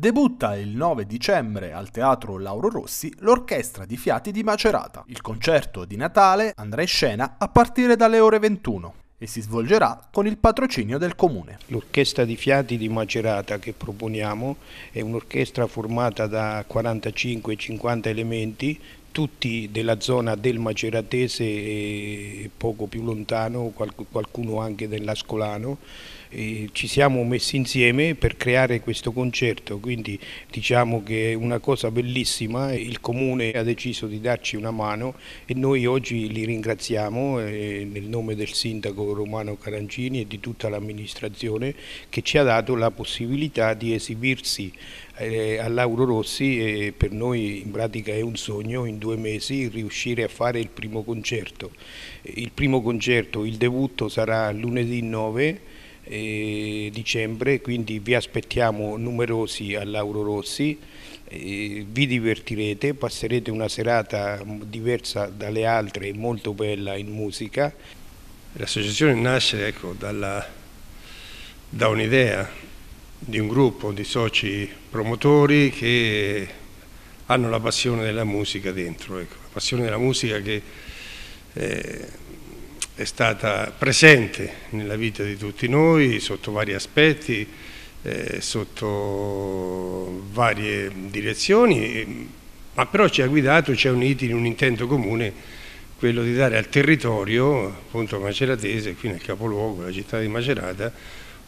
debutta il 9 dicembre al Teatro Lauro Rossi l'Orchestra di Fiati di Macerata. Il concerto di Natale andrà in scena a partire dalle ore 21 e si svolgerà con il patrocinio del comune. L'orchestra di fiati di Macerata che proponiamo è un'orchestra formata da 45-50 elementi tutti della zona del Maceratese e poco più lontano, qualcuno anche dell'Ascolano, eh, ci siamo messi insieme per creare questo concerto, quindi diciamo che è una cosa bellissima, il comune ha deciso di darci una mano e noi oggi li ringraziamo eh, nel nome del sindaco Romano Carangini e di tutta l'amministrazione che ci ha dato la possibilità di esibirsi eh, a Lauro Rossi eh, per noi in pratica è un sogno in due mesi riuscire a fare il primo concerto. Il primo concerto, il debutto sarà lunedì 9 eh, dicembre, quindi vi aspettiamo numerosi a Lauro Rossi, eh, vi divertirete, passerete una serata diversa dalle altre, molto bella in musica. L'associazione nasce ecco, dalla, da un'idea di un gruppo di soci promotori che hanno la passione della musica dentro, ecco, la passione della musica che eh, è stata presente nella vita di tutti noi sotto vari aspetti, eh, sotto varie direzioni, ma però ci ha guidato, ci ha uniti in un intento comune, quello di dare al territorio, appunto maceratese, qui nel capoluogo, la città di Macerata,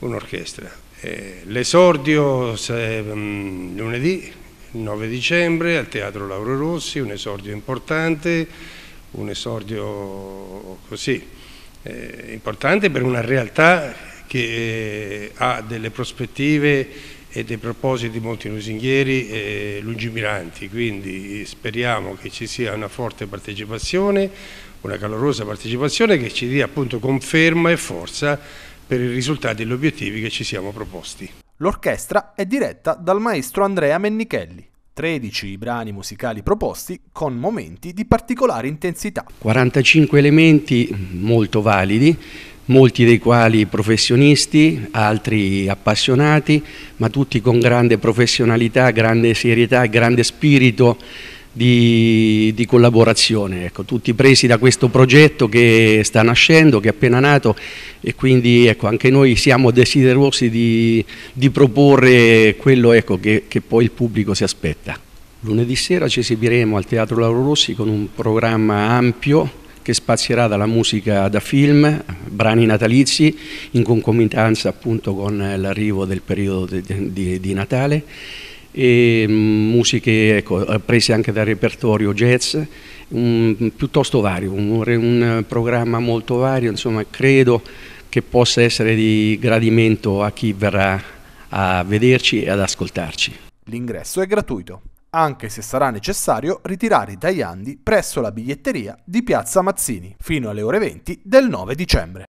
un'orchestra. Eh, L'esordio mm, lunedì 9 dicembre al Teatro Lauro Rossi, un esordio importante, un esordio così eh, importante per una realtà che eh, ha delle prospettive e dei propositi molto lusinghieri e lungimiranti, quindi speriamo che ci sia una forte partecipazione, una calorosa partecipazione che ci dia appunto conferma e forza per i risultati e gli obiettivi che ci siamo proposti. L'orchestra è diretta dal maestro Andrea Mennichelli. 13 i brani musicali proposti con momenti di particolare intensità. 45 elementi molto validi, molti dei quali professionisti, altri appassionati, ma tutti con grande professionalità, grande serietà e grande spirito di, di collaborazione, ecco, tutti presi da questo progetto che sta nascendo, che è appena nato e quindi ecco, anche noi siamo desiderosi di, di proporre quello ecco, che, che poi il pubblico si aspetta. Lunedì sera ci esibiremo al Teatro Lauro Rossi con un programma ampio che spazierà dalla musica da film, brani natalizi, in concomitanza appunto con l'arrivo del periodo di, di, di Natale e mm, musiche ecco, prese anche dal repertorio jazz, um, piuttosto vario, un, un, programma molto vario, insomma credo che possa essere di gradimento a chi verrà a vederci e ad ascoltarci. L'ingresso è gratuito, anche se sarà necessario ritirare i tagliandi presso la biglietteria di Piazza Mazzini fino alle ore 20 del 9 dicembre.